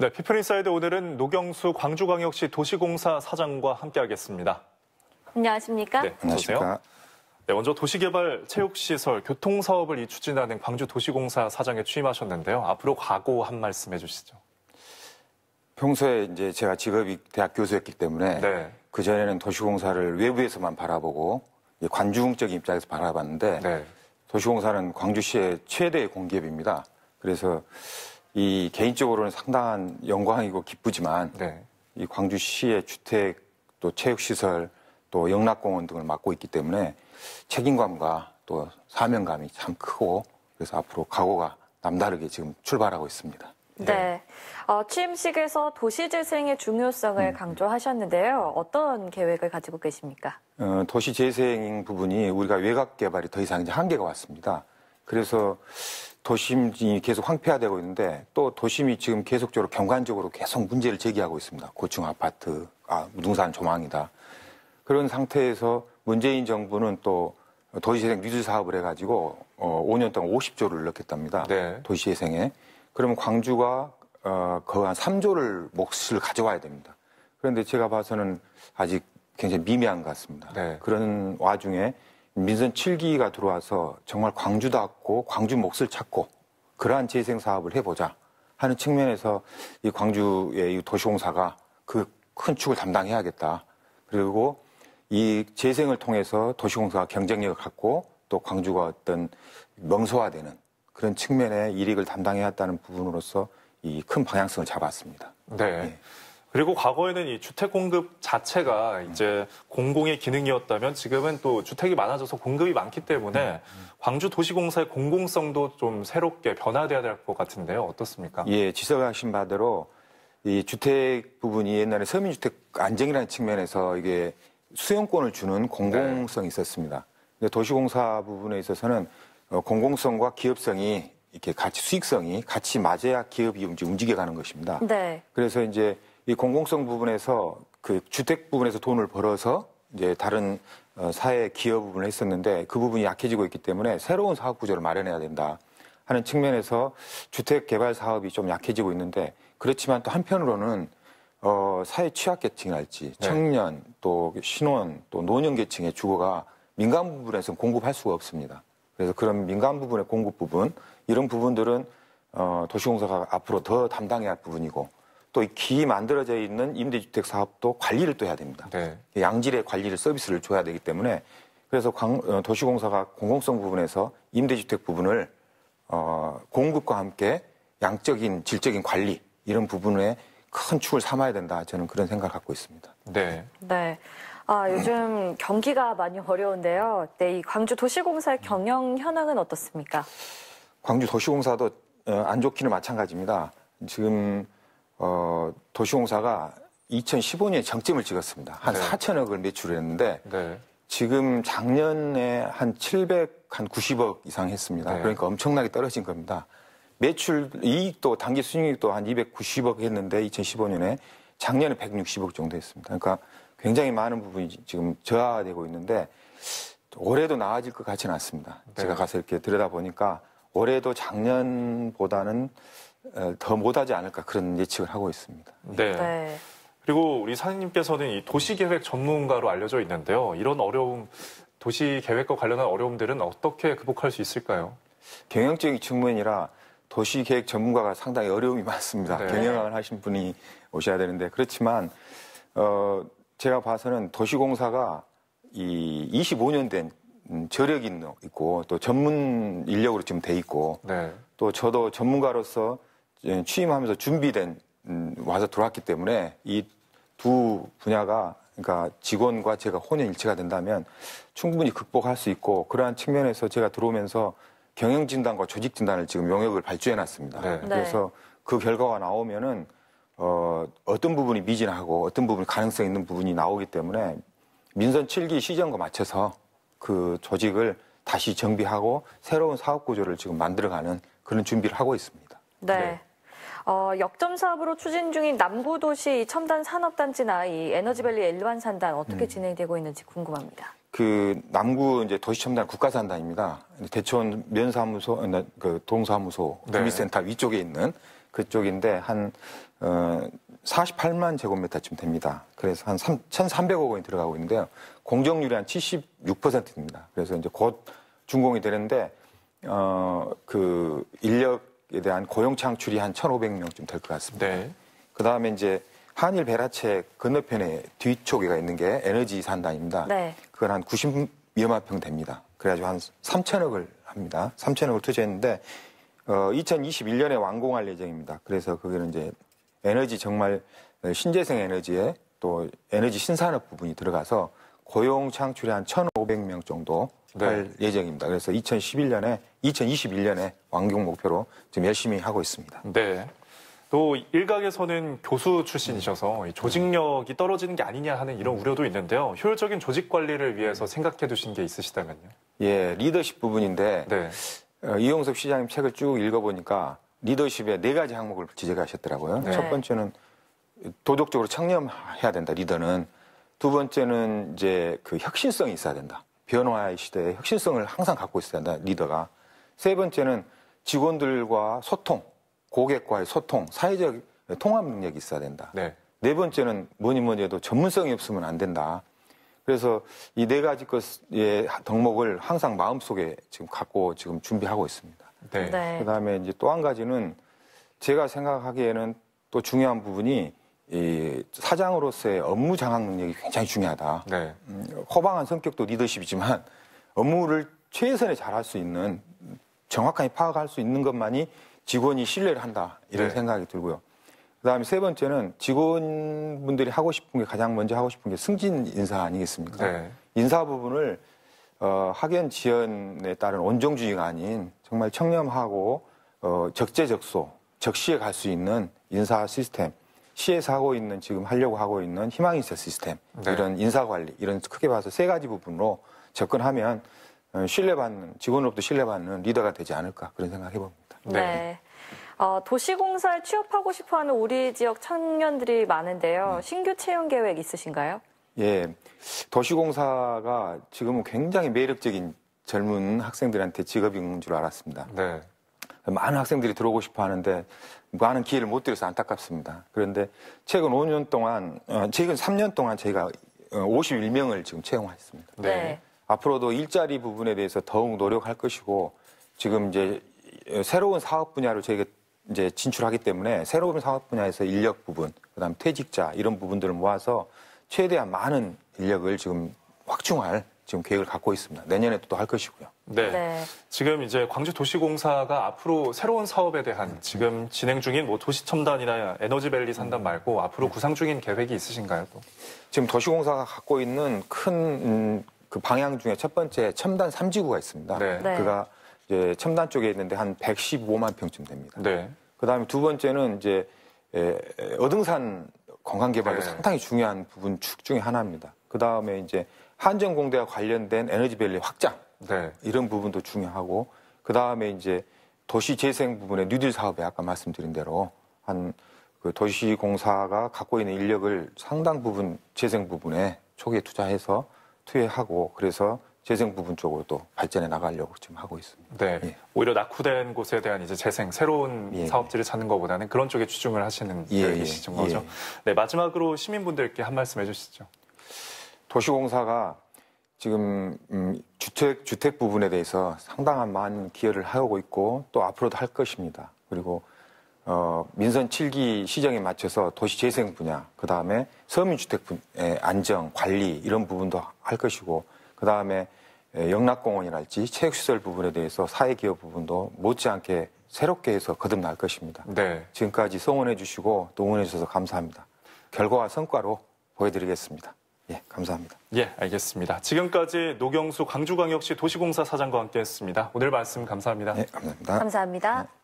네, 피플인사이드 오늘은 노경수 광주광역시 도시공사 사장과 함께하겠습니다. 안녕하십니까? 네, 안녕하세요. 네, 먼저 도시개발, 체육시설, 교통사업을 추진하는 광주도시공사 사장에 취임하셨는데요. 앞으로 과거 한 말씀 해주시죠. 평소에 이제 제가 직업이 대학 교수였기 때문에 네. 그 전에는 도시공사를 외부에서만 바라보고 관중적인 입장에서 바라봤는데 네. 도시공사는 광주시의 최대 공기업입니다. 그래서 이 개인적으로는 상당한 영광이고 기쁘지만 네. 이 광주시의 주택 또 체육시설 또 영락공원 등을 맡고 있기 때문에 책임감과 또 사명감이 참 크고 그래서 앞으로 각오가 남다르게 지금 출발하고 있습니다. 네. 네. 어, 취임식에서 도시재생의 중요성을 음, 음. 강조하셨는데요. 어떤 계획을 가지고 계십니까? 어, 도시재생 부분이 우리가 외곽개발이 더 이상 이제 한계가 왔습니다. 그래서 도심이 계속 황폐화되고 있는데 또 도심이 지금 계속적으로 경관적으로 계속 문제를 제기하고 있습니다. 고층 아파트, 아, 무등산 조망이다. 그런 상태에서 문재인 정부는 또 도시재생 뉴스 사업을 해가지고 어, 5년 동안 50조를 넣겠답니다. 네. 도시재생에. 그러면 광주가 어, 거의 한 3조를 몫을 가져와야 됩니다. 그런데 제가 봐서는 아직 굉장히 미미한 것 같습니다. 네. 그런 와중에 민선 7기가 들어와서 정말 광주답고 광주 몫을 찾고 그러한 재생 사업을 해보자 하는 측면에서 이 광주의 이 도시공사가 그 큰 축을 담당해야겠다. 그리고 이 재생을 통해서 도시공사가 경쟁력을 갖고 또 광주가 어떤 명소화되는 그런 측면의 이익을 담당해야한다는 부분으로서 이 큰 방향성을 잡았습니다. 네. 예. 그리고 과거에는 이 주택 공급 자체가 이제 공공의 기능이었다면 지금은 또 주택이 많아져서 공급이 많기 때문에 음, 음. 광주 도시공사의 공공성도 좀 새롭게 변화돼야 될 것 같은데요. 어떻습니까? 예, 지적가 하신 바대로 이 주택 부분이 옛날에 서민주택 안정이라는 측면에서 이게 수용권을 주는 공공성이 네. 있었습니다. 근데 도시공사 부분에 있어서는 어, 공공성과 기업성이 이렇게 같이 수익성이 같이 맞아야 기업이 움직여가는 것입니다. 네. 그래서 이제 이 공공성 부분에서 그 주택 부분에서 돈을 벌어서 이제 다른 어, 사회 기여 부분을 했었는데 그 부분이 약해지고 있기 때문에 새로운 사업 구조를 마련해야 된다 하는 측면에서 주택 개발 사업이 좀 약해지고 있는데 그렇지만 또 한편으로는 어, 사회 취약계층이랄지 네. 청년 네. 또 신혼 또 노년 계층의 주거가 민간 부분에서 공급할 수가 없습니다. 그래서 그런 민간 부분의 공급 부분 이런 부분들은 어, 도시공사가 앞으로 더 담당해야 할 부분이고 또기 만들어져 있는 임대주택 사업도 관리를 또 해야 됩니다. 네. 양질의 관리를 서비스를 줘야 되기 때문에 그래서 어, 도시공사가 공공성 부분에서 임대주택 부분을 어, 공급과 함께 양적인 질적인 관리 이런 부분에 큰 축을 삼아야 된다 저는 그런 생각을 갖고 있습니다. 네. 네. 아, 요즘 경기가 많이 어려운데요. 네, 이 광주 도시공사의 경영 현황은 어떻습니까? 광주 도시공사도 어, 안 좋기는 마찬가지입니다. 지금 어, 도시공사가 2015년에 정점을 찍었습니다. 한 네. 4천억을 매출을 했는데 네. 지금 작년에 한 700, 한 90억 이상 했습니다. 네. 그러니까 엄청나게 떨어진 겁니다. 매출 이익도 단기 수익도 한 290억 했는데 2015년에 작년에 160억 정도 했습니다. 그러니까 굉장히 많은 부분이 지금 저하되고 있는데 올해도 나아질 것 같지는 않습니다. 제가 네. 가서 이렇게 들여다 보니까 올해도 작년보다는 더 못하지 않을까 그런 예측을 하고 있습니다. 네. 네. 그리고 우리 사장님께서는 이 도시계획 전문가로 알려져 있는데요. 이런 어려움, 도시계획과 관련한 어려움들은 어떻게 극복할 수 있을까요? 경영적인 측면이라 도시계획 전문가가 상당히 어려움이 많습니다. 네. 경영을 하신 분이 오셔야 되는데 그렇지만 어, 제가 봐서는 도시공사가 이 25년 된 저력이 있고 또 전문 인력으로 지금 돼 있고 네. 또 저도 전문가로서 예, 취임하면서 준비된 음, 와서 들어왔기 때문에 이 두 분야가 그러니까 직원과 제가 혼연 일체가 된다면 충분히 극복할 수 있고 그러한 측면에서 제가 들어오면서 경영 진단과 조직 진단을 지금 용역을 발주해 놨습니다. 네. 그래서 그 결과가 나오면은 어, 어떤 부분이 미진하고 어떤 부분이 가능성 있는 부분이 나오기 때문에 민선 7기 시정과 맞춰서 그 조직을 다시 정비하고 새로운 사업 구조를 지금 만들어가는 그런 준비를 하고 있습니다. 네. 네. 어, 역점 사업으로 추진 중인 남부도시 첨단 산업단지나 이 에너지밸리 엘완 산단 어떻게 음. 진행되고 있는지 궁금합니다. 그 남구 이제 도시첨단 국가산단입니다. 대천 면사무소, 어, 네, 그 동사무소, 금리센터 네. 위쪽에 있는 그쪽인데 한 어, 48만 제곱미터쯤 됩니다. 그래서 한 3, 1,300억 원이 들어가고 있는데요. 공정률이 한 76%입니다. 그래서 이제 곧 준공이 되는데 어, 그 인력 한국에 대한 고용 창출이 한 1,500명쯤 될 것 같습니다. 네. 그 다음에 이제 한일 베라책 건너편에 뒤쪽에가 있는 게 에너지 산단입니다. 네. 그건 한 90여만 평 됩니다. 그래가지고 한 3천억을 합니다. 3천억을 투자했는데 어, 2021년에 완공할 예정입니다. 그래서 그거는 이제 에너지 정말 신재생 에너지에 또 에너지 신산업 부분이 들어가서 고용 창출이 한 1,500명 정도 될 네. 예정입니다. 그래서 2011년에 2021년에 완공 목표로 지금 열심히 하고 있습니다. 네. 또 일각에서는 교수 출신이셔서 조직력이 떨어지는 게 아니냐 하는 이런 우려도 있는데요. 효율적인 조직 관리를 위해서 생각해 두신 게 있으시다면요? 예, 리더십 부분인데 네. 어, 이용섭 시장님 책을 쭉 읽어보니까 리더십의네 가지 항목을 지적하셨더라고요. 네. 첫 번째는 도덕적으로 청렴해야 된다, 리더는. 두 번째는 이제 그 혁신성이 있어야 된다. 변화의 시대에 혁신성을 항상 갖고 있어야 된다. 리더가. 세 번째는 직원들과 소통, 고객과의 소통, 사회적 통합 능력이 있어야 된다. 네. 네 번째는 뭐니 뭐니 해도 전문성이 없으면 안 된다. 그래서 이 네 가지 것의 덕목을 항상 마음속에 지금 갖고 지금 준비하고 있습니다. 네. 네. 그다음에 이제 또 한 가지는 제가 생각하기에는 또 중요한 부분이 이 사장으로서의 업무 장악 능력이 굉장히 중요하다. 네. 음, 허방한 성격도 리더십이지만 업무를 최선의 잘할 수 있는 정확하게 파악할 수 있는 것만이 직원이 신뢰를 한다 이런 네. 생각이 들고요. 그다음에 세 번째는 직원분들이 하고 싶은 게 가장 먼저 하고 싶은 게 승진 인사 아니겠습니까? 네. 인사 부분을 어, 학연 지연에 따른 온정주의가 아닌 정말 청렴하고 어, 적재적소 적시에 갈 수 있는 인사 시스템 시에서 하고 있는 지금 하려고 하고 있는 희망인세 시스템 네. 이런 인사관리 이런 크게 봐서 세 가지 부분으로 접근하면 어, 신뢰받는 직원으로부터 신뢰받는 리더가 되지 않을까 그런 생각해 봅니다. 네. 네. 어, 도시공사에 취업하고 싶어하는 우리 지역 청년들이 많은데요. 네. 신규 채용 계획 있으신가요? 예, 도시공사가 지금은 굉장히 매력적인 젊은 학생들한테 직업인 줄 알았습니다. 네. 많은 학생들이 들어오고 싶어 하는데 많은 기회를 못 드려서 안타깝습니다. 그런데 최근 5년 동안, 어, 최근 3년 동안 저희가 51명을 어, 지금 채용했습니다. 네. 네. 앞으로도 일자리 부분에 대해서 더욱 노력할 것이고 지금 이제 어, 새로운 사업 분야로 저희가 이제 진출하기 때문에 새로운 사업 분야에서 인력 부분, 그다음 퇴직자 이런 부분들을 모아서 최대한 많은 인력을 지금 확충할 지금 계획을 갖고 있습니다. 내년에도 또 할 것이고요. 네. 네. 지금 이제 광주도시공사가 앞으로 새로운 사업에 대한 지금 진행 중인 뭐 도시 첨단이나 에너지밸리 산단 말고 앞으로 음. 구상 중인 계획이 있으신가요? 또? 지금 도시공사가 갖고 있는 큰그 음, 방향 중에 첫 번째 첨단 3지구가 있습니다. 네. 네. 그가 이제 첨단 쪽에 있는데 한 115만 평쯤 됩니다. 네. 그다음에 두 번째는 이제 어등산 건강 개발도 네. 상당히 중요한 부분 축 중에 하나입니다. 그다음에 이제 한전공대와 관련된 에너지밸리 확장. 네. 이런 부분도 중요하고 그 다음에 이제 도시 재생 부분의 뉴딜 사업에 아까 말씀드린 대로 한 그 도시공사가 갖고 있는 인력을 상당 부분 재생 부분에 초기에 투자해서 투여하고 그래서 재생 부분 쪽으로 또 발전해 나가려고 지금 하고 있습니다. 네. 예. 오히려 낙후된 곳에 대한 이제 재생 새로운 예. 사업지를 찾는 것보다는 그런 쪽에 추중을 하시는 예, 그 예. 계시죠 예. 거죠. 네 마지막으로 시민분들께 한 말씀 해주시죠. 도시공사가 지금 음, 주택 주택 부분에 대해서 상당한 많은 기여를 하고 있고 또 앞으로도 할 것입니다. 그리고 어, 민선 7기 시정에 맞춰서 도시재생 분야, 그 다음에 서민주택 분의 안정, 관리 이런 부분도 할 것이고, 그 다음에 영락공원이랄지 체육시설 부분에 대해서 사회기업 부분도 못지않게 새롭게 해서 거듭날 것입니다. 네. 지금까지 성원해 주시고 또 응원해 주셔서 감사합니다. 결과와 성과로 보여드리겠습니다. 예, 감사합니다. 예, 알겠습니다. 지금까지 노경수 광주광역시 도시공사 사장과 함께했습니다. 오늘 말씀 감사합니다. 예, 감사합니다. 감사합니다. 네.